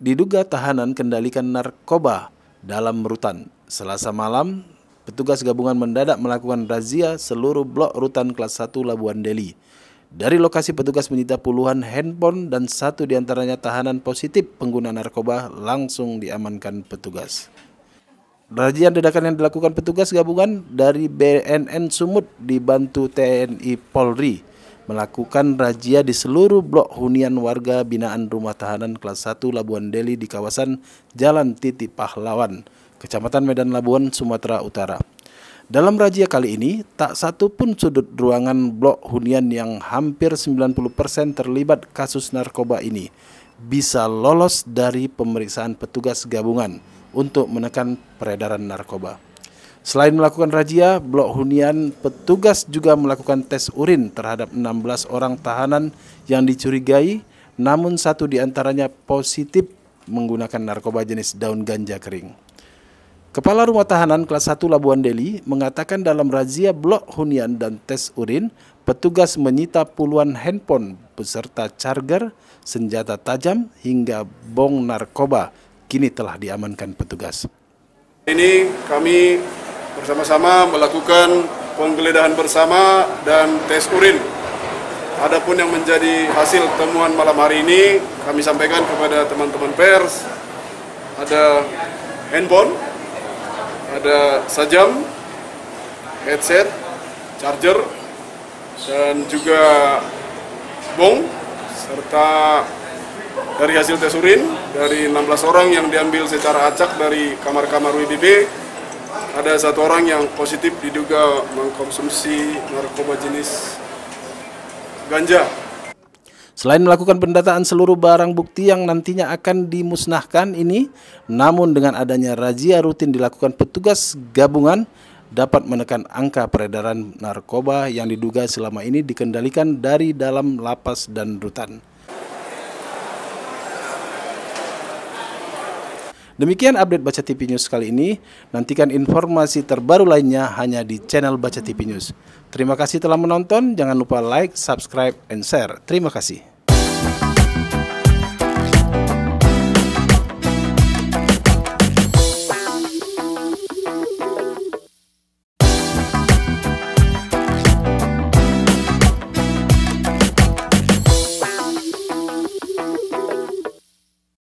diduga tahanan kendalikan narkoba dalam rutan. Selasa malam, petugas gabungan mendadak melakukan razia seluruh blok rutan kelas 1 Labuan Deli. Dari lokasi petugas menyita puluhan handphone dan satu diantaranya tahanan positif pengguna narkoba langsung diamankan petugas. Razia dedakan yang dilakukan petugas gabungan dari BNN Sumut dibantu TNI Polri melakukan razia di seluruh blok hunian warga binaan rumah tahanan kelas 1 Labuan Deli di kawasan Jalan Titi Pahlawan, Kecamatan Medan Labuan, Sumatera Utara. Dalam razia kali ini, tak satu pun sudut ruangan blok hunian yang hampir 90% terlibat kasus narkoba ini bisa lolos dari pemeriksaan petugas gabungan untuk menekan peredaran narkoba. Selain melakukan razia, blok hunian petugas juga melakukan tes urin terhadap 16 orang tahanan yang dicurigai, namun satu di antaranya positif menggunakan narkoba jenis daun ganja kering. Kepala Rumah Tahanan kelas 1 Labuan Deli mengatakan dalam razia blok hunian dan tes urin, petugas menyita puluhan handphone beserta charger, senjata tajam hingga bong narkoba kini telah diamankan petugas. Ini kami bersama-sama melakukan penggeledahan bersama dan tes urin. Adapun yang menjadi hasil temuan malam hari ini kami sampaikan kepada teman-teman pers ada handphone, ada sajam, headset, charger dan juga bong serta dari hasil tes urin dari 16 orang yang diambil secara acak dari kamar-kamar -kamar ada satu orang yang positif diduga mengkonsumsi narkoba jenis ganja. Selain melakukan pendataan seluruh barang bukti yang nantinya akan dimusnahkan ini, namun dengan adanya razia rutin dilakukan petugas gabungan dapat menekan angka peredaran narkoba yang diduga selama ini dikendalikan dari dalam lapas dan rutan. Demikian update Baca TV News kali ini. Nantikan informasi terbaru lainnya hanya di channel Baca TV News. Terima kasih telah menonton. Jangan lupa like, subscribe, and share. Terima kasih.